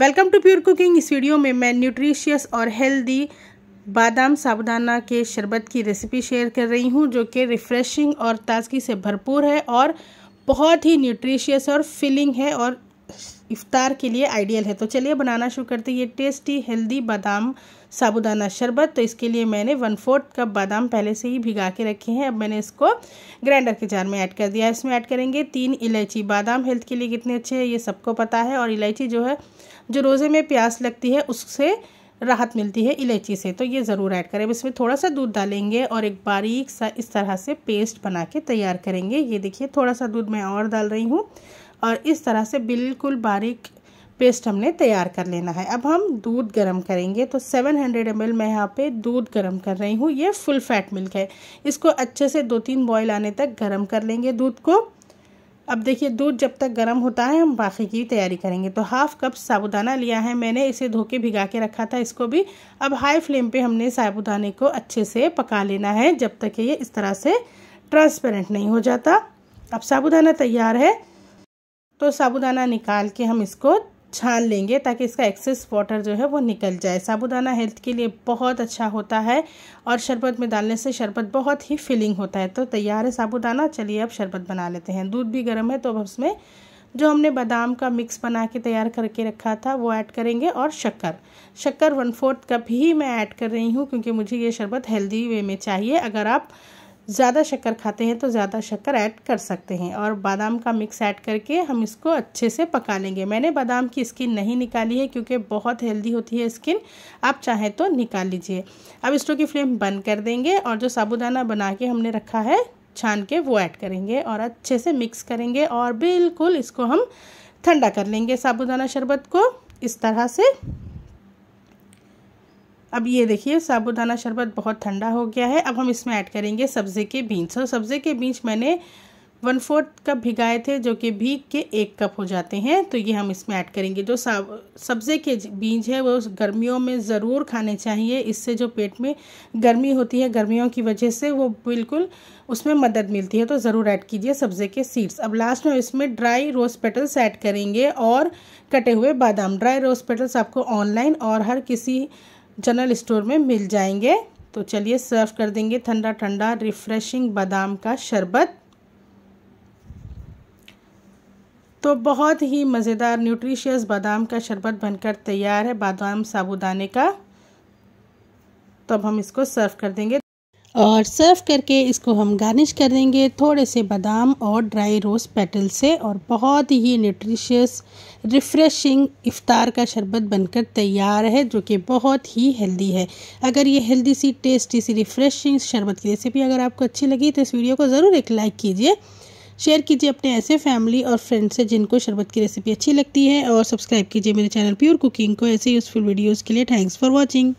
welcome to pure cooking इस video में मैं न्यूट्रिशियस और हेल्दी बादाम साबुदाना के शरबत की रेसिपी शेयर कर रही हूँ जो कि रिफ़्रेशिंग और ताजगी से भरपूर है और बहुत ही न्यूट्रिशियस और फिलिंग है और इफ्तार के लिए आइडियल है तो चलिए बनाना शुरू करते हैं ये टेस्टी हेल्दी बादाम साबुदाना शरबत तो इसके लिए मैंने वन फोर्थ कप बादाम पहले से ही भिगा के रखे हैं अब मैंने इसको ग्राइंडर के जार में ऐड कर दिया इसमें ऐड करेंगे तीन इलायची बादाम हेल्थ के लिए कितने अच्छे हैं ये सबको पता है और इलायची जो है जो रोज़े में प्यास लगती है उससे राहत मिलती है इलायची से तो ये ज़रूर ऐड करें अब इसमें थोड़ा सा दूध डालेंगे और एक बारीक सा इस तरह से पेस्ट बना के तैयार करेंगे ये देखिए थोड़ा सा दूध मैं और डाल रही हूँ और इस तरह से बिल्कुल बारीक पेस्ट हमने तैयार कर लेना है अब हम दूध गर्म करेंगे तो 700 हंड्रेड मैं यहाँ पे दूध गर्म कर रही हूँ ये फुल फैट मिल्क है इसको अच्छे से दो तीन बॉयल आने तक गर्म कर लेंगे दूध को अब देखिए दूध जब तक गर्म होता है हम बाकी की तैयारी करेंगे तो हाफ़ कप साबुदाना लिया है मैंने इसे धो के भिगा के रखा था इसको भी अब हाई फ्लेम पर हमने साबुदाने को अच्छे से पका लेना है जब तक ये इस तरह से ट्रांसपेरेंट नहीं हो जाता अब साबुदाना तैयार है तो साबुदाना निकाल के हम इसको छान लेंगे ताकि इसका एक्सेस वाटर जो है वो निकल जाए साबुदाना हेल्थ के लिए बहुत अच्छा होता है और शरबत में डालने से शरबत बहुत ही फीलिंग होता है तो तैयार है साबुदाना चलिए अब शरबत बना लेते हैं दूध भी गर्म है तो अब उसमें जो हमने बादाम का मिक्स बना के तैयार करके रखा था वो ऐड करेंगे और शक्कर शक्कर वन फोर्थ कप ही मैं ऐड कर रही हूँ क्योंकि मुझे ये शरबत हेल्दी वे में चाहिए अगर आप ज़्यादा शक्कर खाते हैं तो ज़्यादा शक्कर ऐड कर सकते हैं और बादाम का मिक्स ऐड करके हम इसको अच्छे से पका लेंगे मैंने बादाम की स्किन नहीं निकाली है क्योंकि बहुत हेल्दी होती है स्किन आप चाहें तो निकाल लीजिए अब स्टोव की फ्लेम बंद कर देंगे और जो साबुदाना बना के हमने रखा है छान के वो ऐड करेंगे और अच्छे से मिक्स करेंगे और बिल्कुल इसको हम ठंडा कर लेंगे साबुदाना शरबत को इस तरह से अब ये देखिए साबुदाना शरबत बहुत ठंडा हो गया है अब हम इसमें ऐड करेंगे सब्ज़ी के बीन्स और सब्ज़े के बीन्स मैंने वन फोर्थ कप भिगाए थे जो कि भीग के एक कप हो जाते हैं तो ये हम इसमें ऐड करेंगे जो सब्ज़े के बीज है वो गर्मियों में ज़रूर खाने चाहिए इससे जो पेट में गर्मी होती है गर्मियों की वजह से वो बिल्कुल उसमें मदद मिलती है तो ज़रूर ऐड कीजिए सब्ज़े के सीड्स अब लास्ट में इसमें ड्राई रोज़ पेटल्स ऐड करेंगे और कटे हुए बादाम ड्राई रोज़ पेटल्स आपको ऑनलाइन और हर किसी जनरल स्टोर में मिल जाएंगे तो चलिए सर्व कर देंगे ठंडा ठंडा रिफ्रेशिंग बादाम का शरबत तो बहुत ही मज़ेदार न्यूट्रिशियस बादाम का शरबत बनकर तैयार है बादाम साबुदाने का तो अब हम इसको सर्व कर देंगे और सर्व करके इसको हम गार्निश कर देंगे थोड़े से बादाम और ड्राई रोज़ पेटल से और बहुत ही न्यूट्रिशियस रिफ़्रेशिंग इफ्तार का शरबत बनकर तैयार है जो कि बहुत ही हेल्दी है अगर ये हेल्दी सी टेस्टी सी रिफ़्रेशिंग शरबत की रेसिपी अगर आपको अच्छी लगी तो इस वीडियो को ज़रूर एक लाइक कीजिए शेयर कीजिए अपने ऐसे फैमिली और फ्रेंड्स से जिनको शरबत की रेसिपी अच्छी लगती है और सब्सक्राइब कीजिए मेरे चैनल प्योर कुकिंग को ऐसे यूज़फुल वीडियोज़ के लिए थैंक्स फॉर वॉचिंग